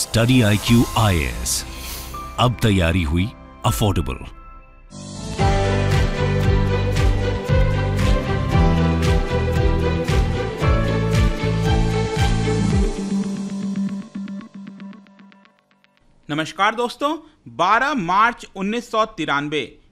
study I Q I S अब तैयारी हुई अफोर्डेबल नमस्कार दोस्तों 12 मार्च उन्नीस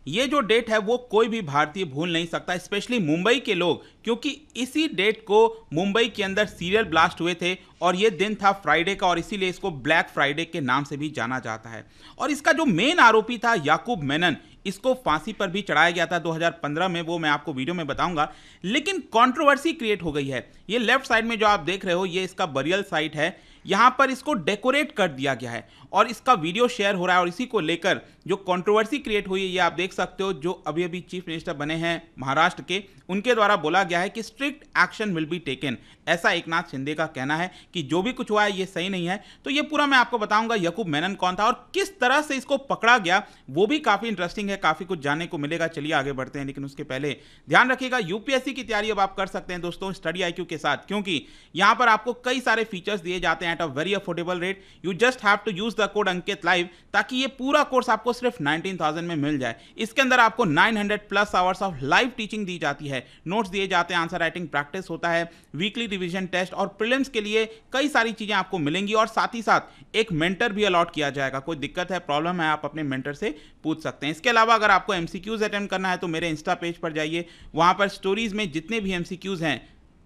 ये जो डेट है वो कोई भी भारतीय भूल नहीं सकता स्पेशली मुंबई के लोग क्योंकि इसी डेट को मुंबई के अंदर सीरियल ब्लास्ट हुए थे और ये दिन था फ्राइडे का और इसीलिए इसको ब्लैक फ्राइडे के नाम से भी जाना जाता है और इसका जो मेन आरोपी था याकूब मेनन इसको फांसी पर भी चढ़ाया गया था 2015 में वो मैं आपको वीडियो में बताऊंगा लेकिन कंट्रोवर्सी क्रिएट हो गई है ये लेफ्ट साइड में जो आप देख रहे हो ये इसका बरियल साइट है यहाँ पर इसको डेकोरेट कर दिया गया है और इसका वीडियो शेयर हो रहा है और इसी को लेकर जो कंट्रोवर्सी क्रिएट हुई है ये आप देख सकते हो जो अभी अभी चीफ मिनिस्टर बने हैं महाराष्ट्र के उनके द्वारा बोला गया है कि strict action will be taken ऐसा एक नाथ शिंदे का कहना है कि जो भी कुछ हुआ है ये सही नहीं है तो ये पूरा मैं आपको बताऊंगा यकूब मैनन कौन था और किस तरह से इसको पकड़ा गया वो भी काफ़ी इंटरेस्टिंग है काफ़ी कुछ जानने को मिलेगा चलिए आगे बढ़ते हैं लेकिन उसके पहले ध्यान रखिएगा यूपीएससी की तैयारी अब आप कर सकते हैं दोस्तों स्टडी आई के साथ क्योंकि यहाँ पर आपको कई सारे फीचर्स दिए जाते हैं at a very affordable rate you just have to use the code Ankit live ताकि ये पूरा कोर्स आपको सिर्फ 19,000 में मिल जाए इसके अंदर आपको 900 plus hours of live teaching दी जाती है नोट्स दिए जाते हैं आंसर राइटिंग प्रैक्टिस होता है वीकली रिविजन टेस्ट और प्रिलिम्स के लिए कई सारी चीज़ें आपको मिलेंगी और साथ ही साथ एक मेंटर भी अलॉट किया जाएगा कोई दिक्कत है प्रॉब्लम है आप अपने मेंटर से पूछ सकते हैं इसके अलावा अगर आपको एमसीक्यूज अटेंड करना है तो मेरे इंस्टा पेज पर जाइए वहां पर स्टोरीज में जितने भी एमसीक्यूज हैं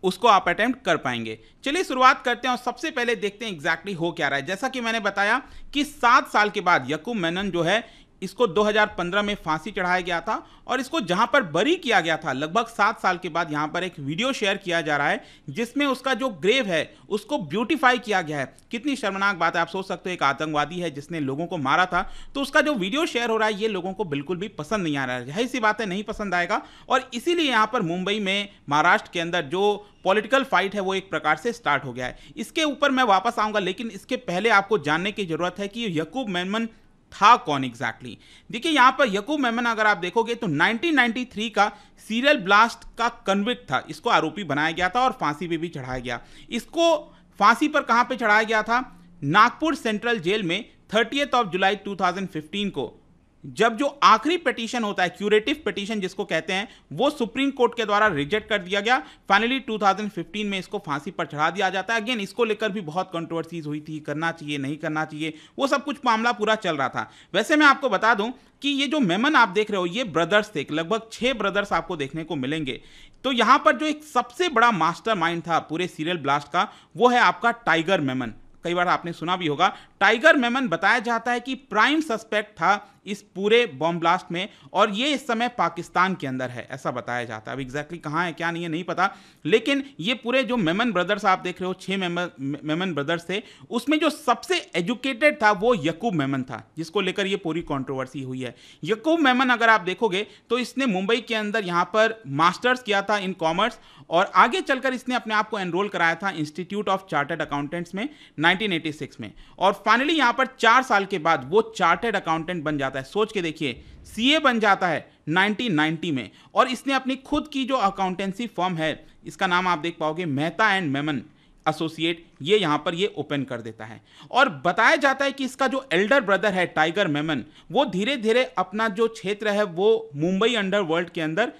उसको आप अटैम्प्ट कर पाएंगे चलिए शुरुआत करते हैं और सबसे पहले देखते हैं एग्जैक्टली exactly हो क्या रहा है जैसा कि मैंने बताया कि सात साल के बाद यकूब मेनन जो है इसको 2015 में फांसी चढ़ाया गया था और इसको जहां पर बरी किया गया था लगभग सात साल के बाद यहां पर एक वीडियो शेयर किया जा रहा है जिसमें उसका जो ग्रेव है उसको ब्यूटीफाई किया गया है कितनी शर्मनाक बात है आप सोच सकते हो एक आतंकवादी है जिसने लोगों को मारा था तो उसका जो वीडियो शेयर हो रहा है ये लोगों को बिल्कुल भी पसंद नहीं आ रहा है यही सी बात है नहीं पसंद आएगा और इसीलिए यहाँ पर मुंबई में महाराष्ट्र के अंदर जो पॉलिटिकल फाइट है वो एक प्रकार से स्टार्ट हो गया है इसके ऊपर मैं वापस आऊँगा लेकिन इसके पहले आपको जानने की जरूरत है कि यकूब मेमन था कौन एग्जैक्टली देखिए यहां पर यकूब मेमन अगर आप देखोगे तो 1993 का सीरियल ब्लास्ट का कन्विक्ट था इसको आरोपी बनाया गया था और फांसी पे भी चढ़ाया गया इसको फांसी पर कहां पे चढ़ाया गया था नागपुर सेंट्रल जेल में थर्टीएथ ऑफ जुलाई 2015 को जब जो आखिरी पिटीशन होता है क्यूरेटिव पिटीशन जिसको कहते हैं वो सुप्रीम कोर्ट के द्वारा रिजेक्ट कर दिया गया फाइनली 2015 में इसको फांसी पर चढ़ा दिया जाता है अगेन इसको लेकर भी बहुत कंट्रोवर्सीज हुई थी करना चाहिए नहीं करना चाहिए वो सब कुछ मामला पूरा चल रहा था वैसे मैं आपको बता दूं कि ये जो मेमन आप देख रहे हो ये ब्रदर्स थे लगभग छः ब्रदर्स आपको देखने को मिलेंगे तो यहाँ पर जो एक सबसे बड़ा मास्टर था पूरे सीरियल ब्लास्ट का वो है आपका टाइगर मेमन कई बार आपने सुना भी होगा टाइगर मेमन बताया जाता है कि प्राइम सस्पेक्ट था इस पूरे बॉम्ब ब्लास्ट में और ये इस समय पाकिस्तान के अंदर है ऐसा बताया जाता है अब एग्जैक्टली कहाँ है क्या नहीं है नहीं पता लेकिन ये पूरे जो मेमन ब्रदर्स आप देख रहे हो छः मेमन मेमन ब्रदर्स थे उसमें जो सबसे एजुकेटेड था वो यकूब मेमन था जिसको लेकर ये पूरी कॉन्ट्रोवर्सी हुई है यकूब मेमन अगर आप देखोगे तो इसने मुंबई के अंदर यहाँ पर मास्टर्स किया था इन कॉमर्स और आगे चलकर इसने अपने आप को एनरोल कराया था इंस्टीट्यूट ऑफ चार्टर्ड अकाउंटेंट्स में 1986 में और फाइनली यहां पर चार साल के बाद वो चार्टर्ड अकाउंटेंट बन जाता जाता है सोच के देखिए सीए बन जाता है 1990 में और इसने अपनी खुद की जो अकाउंटेंसी फॉर्म है इसका नाम आप देख पाओगे मेहता एंड मेमन एसोसिएट ये यहाँ पर ये ओपन कर देता है और बताया जाता है कि इसका जो एल्डर ब्रदर है टाइगर मेमन वो धीरे धीरे अपना जो क्षेत्र है वो मुंबई अंडरवर्ल्ड के अंदर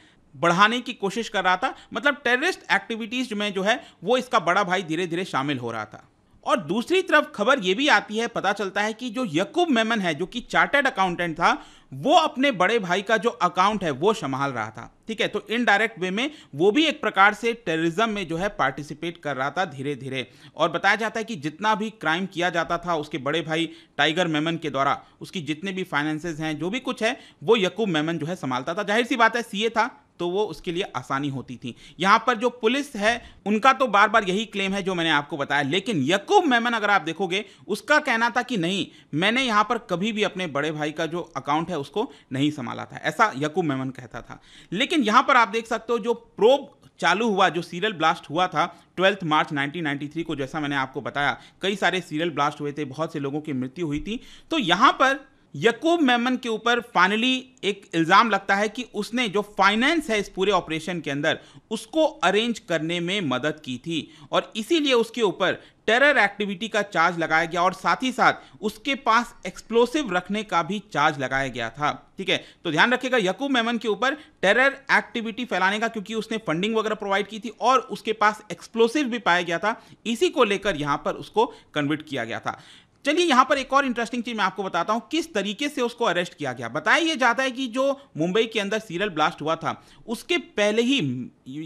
बढ़ाने की कोशिश कर रहा था मतलब टेररिस्ट एक्टिविटीज़ में जो है वो इसका बड़ा भाई धीरे धीरे शामिल हो रहा था और दूसरी तरफ खबर यह भी आती है पता चलता है कि जो यकूब मेमन है जो कि चार्टर्ड अकाउंटेंट था वो अपने बड़े भाई का जो अकाउंट है वो संभाल रहा था ठीक है तो इनडायरेक्ट वे में वो भी एक प्रकार से टेररिज्म में जो है पार्टिसिपेट कर रहा था धीरे धीरे और बताया जाता है कि जितना भी क्राइम किया जाता था उसके बड़े भाई टाइगर मेमन के द्वारा उसकी जितने भी फाइनेंसेस हैं जो भी कुछ है वो यकूब मेमन जो है संभालता था जाहिर सी बात है सीए था तो वो उसके लिए आसानी होती थी यहां पर जो पुलिस है उनका तो बार बार यही क्लेम है जो मैंने आपको बताया लेकिन यकूब मेमन अगर आप देखोगे उसका कहना था कि नहीं मैंने यहां पर कभी भी अपने बड़े भाई का जो अकाउंट है उसको नहीं संभाला था ऐसा यकूब मेमन कहता था लेकिन यहां पर आप देख सकते हो जो प्रोब चालू हुआ जो सीरियल ब्लास्ट हुआ था ट्वेल्थ मार्च 1993 को जैसा मैंने आपको बताया कई सारे सीरियल ब्लास्ट हुए थे बहुत से लोगों की मृत्यु हुई थी तो यहाँ पर यकूब मेमन के ऊपर फाइनली एक इल्ज़ाम लगता है कि उसने जो फाइनेंस है इस पूरे ऑपरेशन के अंदर उसको अरेंज करने में मदद की थी और इसीलिए उसके ऊपर टेरर एक्टिविटी का चार्ज लगाया गया और साथ ही साथ उसके पास एक्सप्लोसिव रखने का भी चार्ज लगाया गया था ठीक है तो ध्यान रखिएगा यकूब मेमन के ऊपर टेरर एक्टिविटी फैलाने का क्योंकि उसने फंडिंग वगैरह प्रोवाइड की थी और उसके पास एक्सप्लोसिव भी पाया गया था इसी को लेकर यहां पर उसको कन्विट किया गया था चलिए यहां पर एक और इंटरेस्टिंग चीज मैं आपको बताता हूं किस तरीके से उसको अरेस्ट किया गया बताया यह जाता है कि जो मुंबई के अंदर सीरियल ब्लास्ट हुआ था उसके पहले ही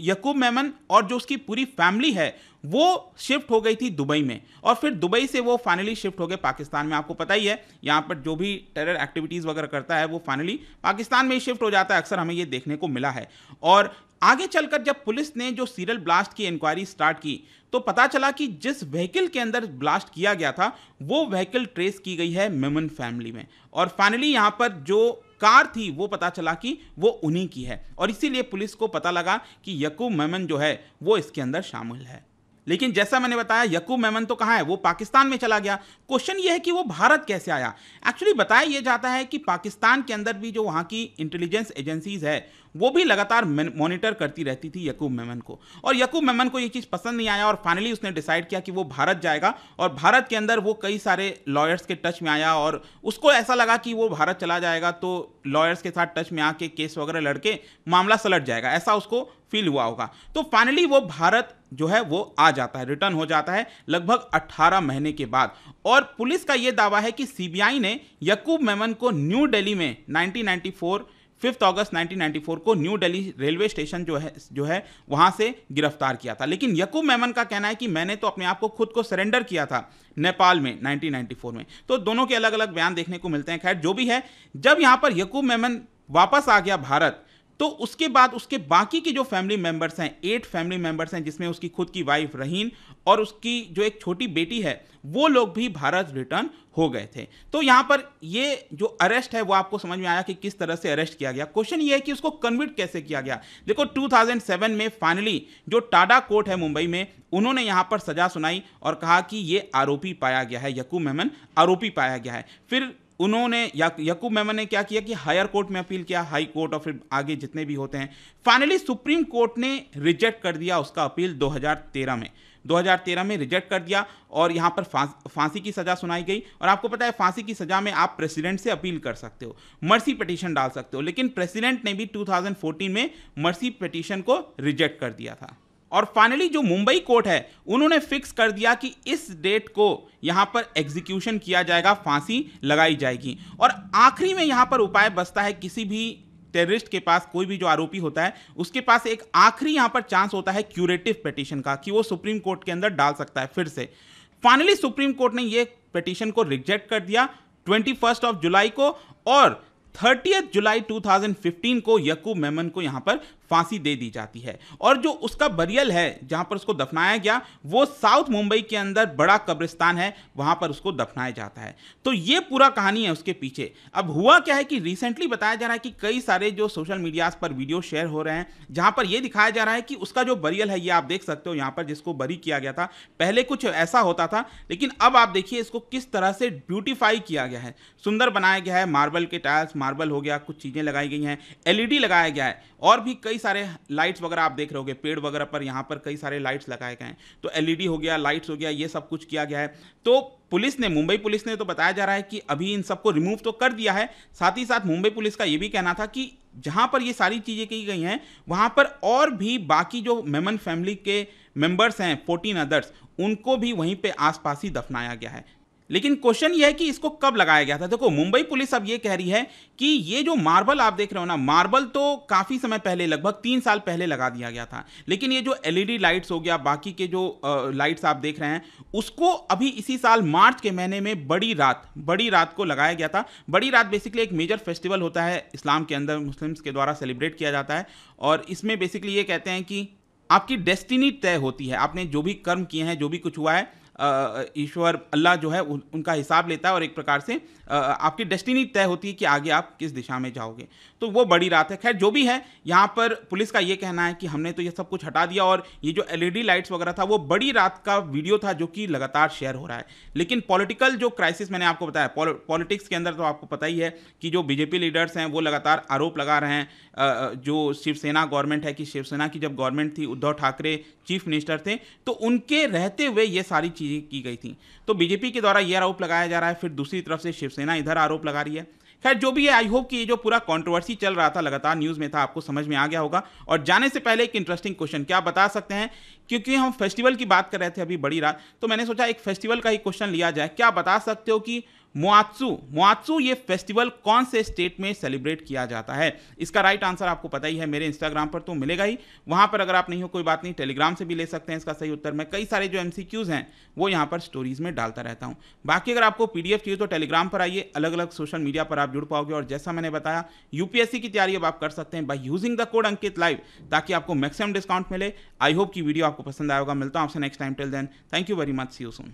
यकूब मेमन और जो उसकी पूरी फैमिली है वो शिफ्ट हो गई थी दुबई में और फिर दुबई से वो फाइनली शिफ्ट हो गए पाकिस्तान में आपको पता ही है यहाँ पर जो भी टेरर एक्टिविटीज़ वगैरह करता है वो फाइनली पाकिस्तान में ही शिफ्ट हो जाता है अक्सर हमें ये देखने को मिला है और आगे चलकर जब पुलिस ने जो सीरियल ब्लास्ट की इंक्वायरी स्टार्ट की तो पता चला कि जिस व्हीकल के अंदर ब्लास्ट किया गया था वो व्हीकल ट्रेस की गई है मेमन फैमिली में और फाइनली यहाँ पर जो कार थी वो पता चला कि वो उन्हीं की है और इसीलिए पुलिस को पता लगा कि यकूब मेमन जो है वो इसके अंदर शामिल है लेकिन जैसा मैंने बताया यकूब मेमन तो कहाँ है वो पाकिस्तान में चला गया क्वेश्चन ये है कि वो भारत कैसे आया एक्चुअली बताया ये जाता है कि पाकिस्तान के अंदर भी जो वहाँ की इंटेलिजेंस एजेंसीज है वो भी लगातार मॉनिटर करती रहती थी यकूब मेमन को और यकूब मेमन को ये चीज़ पसंद नहीं आया और फाइनली उसने डिसाइड किया कि वो भारत जाएगा और भारत के अंदर वो कई सारे लॉयर्स के टच में आया और उसको ऐसा लगा कि वो भारत चला जाएगा तो लॉयर्स के साथ टच में आके केस वगैरह लड़के मामला सलट जाएगा ऐसा उसको फील हुआ होगा तो फाइनली वो भारत जो है वो आ जाता है रिटर्न हो जाता है लगभग 18 महीने के बाद और पुलिस का ये दावा है कि सीबीआई ने यकूब मेमन को न्यू दिल्ली में 1994 फिफ्थ अगस्त 1994 को न्यू दिल्ली रेलवे स्टेशन जो है जो है वहां से गिरफ्तार किया था लेकिन यकूब मेमन का कहना है कि मैंने तो अपने आप को खुद को सरेंडर किया था नेपाल में 1994 में तो दोनों के अलग अलग बयान देखने को मिलते हैं खैर जो भी है जब यहां पर यकूब मेमन वापस आ गया भारत तो उसके बाद उसके बाकी के जो फैमिली मेंबर्स हैं एट फैमिली मेंबर्स हैं जिसमें उसकी खुद की वाइफ रहीन और उसकी जो एक छोटी बेटी है वो लोग भी भारत रिटर्न हो गए थे तो यहाँ पर ये जो अरेस्ट है वो आपको समझ में आया कि किस तरह से अरेस्ट किया गया क्वेश्चन ये है कि उसको कन्विट कैसे किया गया देखो 2007 में फाइनली जो टाडा कोर्ट है मुंबई में उन्होंने यहाँ पर सजा सुनाई और कहा कि ये आरोपी पाया गया है यकूब मेहमान आरोपी पाया गया है फिर उन्होंने यकूब मेमन ने क्या किया कि हायर कोर्ट में अपील किया हाई कोर्ट और फिर आगे जितने भी होते हैं फाइनली सुप्रीम कोर्ट ने रिजेक्ट कर दिया उसका अपील 2013 में 2013 में रिजेक्ट कर दिया और यहाँ पर फांसी की सज़ा सुनाई गई और आपको पता है फांसी की सज़ा में आप प्रेसिडेंट से अपील कर सकते हो मर्सी पटिशन डाल सकते हो लेकिन प्रेसिडेंट ने भी 2014 में मर्सी पटिशन को रिजेक्ट कर दिया था और फाइनली जो मुंबई कोर्ट है उन्होंने फिक्स कर दिया कि इस डेट को यहाँ पर एग्जीक्यूशन किया जाएगा फांसी लगाई जाएगी और आखिरी में यहाँ पर उपाय बसता है किसी भी टेररिस्ट के पास कोई भी जो आरोपी होता है उसके पास एक आखिरी यहाँ पर चांस होता है क्यूरेटिव पिटिशन का कि वो सुप्रीम कोर्ट के अंदर डाल सकता है फिर से फाइनली सुप्रीम कोर्ट ने ये पिटिशन को रिजेक्ट कर दिया ट्वेंटी फर्स्ट ऑफ जुलाई को और थर्टीएथ जुलाई 2015 को यकूब मेमन को यहां पर फांसी दे दी जाती है और जो उसका बरियल है जहां पर उसको दफनाया गया वो साउथ मुंबई के अंदर बड़ा कब्रिस्तान है वहां पर उसको दफनाया जाता है तो ये पूरा कहानी है उसके पीछे अब हुआ क्या है कि रिसेंटली बताया जा रहा है कि कई सारे जो सोशल मीडियाज़ पर वीडियो शेयर हो रहे हैं जहां पर यह दिखाया जा रहा है कि उसका जो बरियल है ये आप देख सकते हो यहाँ पर जिसको बरी किया गया था पहले कुछ ऐसा होता था लेकिन अब आप देखिए इसको किस तरह से ब्यूटिफाई किया गया है सुंदर बनाया गया है मार्बल के टाइल्स मार्बल हो गया कुछ चीज़ें लगाई गई हैं एलईडी लगाया गया है और भी कई सारे लाइट्स वगैरह आप देख रहे होगे पेड़ वगैरह पर यहाँ पर कई सारे लाइट्स लगाए गए हैं तो एलईडी e हो गया लाइट्स हो गया ये सब कुछ किया गया है तो पुलिस ने मुंबई पुलिस ने तो बताया जा रहा है कि अभी इन सबको रिमूव तो कर दिया है साथ ही साथ मुंबई पुलिस का ये भी कहना था कि जहाँ पर ये सारी चीज़ें की गई हैं वहाँ पर और भी बाकी जो मेमन फैमिली के मेम्बर्स हैं फोर्टीन अदर्स उनको भी वहीं पे आसपास ही दफनाया गया है लेकिन क्वेश्चन यह है कि इसको कब लगाया गया था देखो मुंबई पुलिस अब यह कह रही है कि ये जो मार्बल आप देख रहे हो ना मार्बल तो काफ़ी समय पहले लगभग तीन साल पहले लगा दिया गया था लेकिन ये जो एलईडी लाइट्स हो गया बाकी के जो लाइट्स आप देख रहे हैं उसको अभी इसी साल मार्च के महीने में बड़ी रात बड़ी रात को लगाया गया था बड़ी रात बेसिकली एक मेजर फेस्टिवल होता है इस्लाम के अंदर मुस्लिम्स के द्वारा सेलिब्रेट किया जाता है और इसमें बेसिकली ये कहते हैं कि आपकी डेस्टिनी तय होती है आपने जो भी कर्म किए हैं जो भी कुछ हुआ है ईश्वर अल्लाह जो है उनका हिसाब लेता है और एक प्रकार से आपकी डेस्टिनी तय होती है कि आगे आप किस दिशा में जाओगे तो वो बड़ी रात है खैर जो भी है यहाँ पर पुलिस का ये कहना है कि हमने तो ये सब कुछ हटा दिया और ये जो एल लाइट्स वगैरह था वो बड़ी रात का वीडियो था जो कि लगातार शेयर हो रहा है लेकिन पॉलिटिकल जो क्राइसिस मैंने आपको बताया पॉलिटिक्स के अंदर तो आपको पता ही है कि जो बीजेपी लीडर्स हैं वो लगातार आरोप लगा रहे हैं जो शिवसेना गवर्नमेंट है कि शिवसेना की जब गवर्नमेंट थी उद्धव ठाकरे चीफ मिनिस्टर थे तो उनके रहते हुए ये सारी चीज़ चीज़ें की गई थी तो बीजेपी के द्वारा ये आरोप लगाया जा रहा है फिर दूसरी तरफ से शिवसेना इधर आरोप लगा रही है खैर जो भी है आई होप कि ये जो पूरा कंट्रोवर्सी चल रहा था लगातार न्यूज़ में था आपको समझ में आ गया होगा और जाने से पहले एक इंटरेस्टिंग क्वेश्चन क्या बता सकते हैं क्योंकि हम फेस्टिवल की बात कर रहे थे अभी बड़ी रात तो मैंने सोचा एक फेस्टिवल का ही क्वेश्चन लिया जाए क्या बता सकते हो कि मुआत्सू मुआत्सू ये फेस्टिवल कौन से स्टेट में सेलिब्रेट किया जाता है इसका राइट आंसर आपको पता ही है मेरे इंस्टाग्राम पर तो मिलेगा ही वहां पर अगर आप नहीं हो कोई बात नहीं टेलीग्राम से भी ले सकते हैं इसका सही उत्तर मैं कई सारे जो एम हैं वो यहाँ पर स्टोरीज में डालता रहता हूँ बाकी अगर आपको पी चाहिए तो टेलीग्राम पर आइए अलग अलग सोशल मीडिया पर आप जुड़ पाओगे और जैसा मैंने बताया यूपीएससी की तैयारी अब आप कर सकते हैं by using the code Ankit live ताकि आपको मैक्सिमम डिस्काउंट मिले आई होप की वीडियो आपको पसंद आएगा मिलता हूँ आपसे next time till then thank you very much see you soon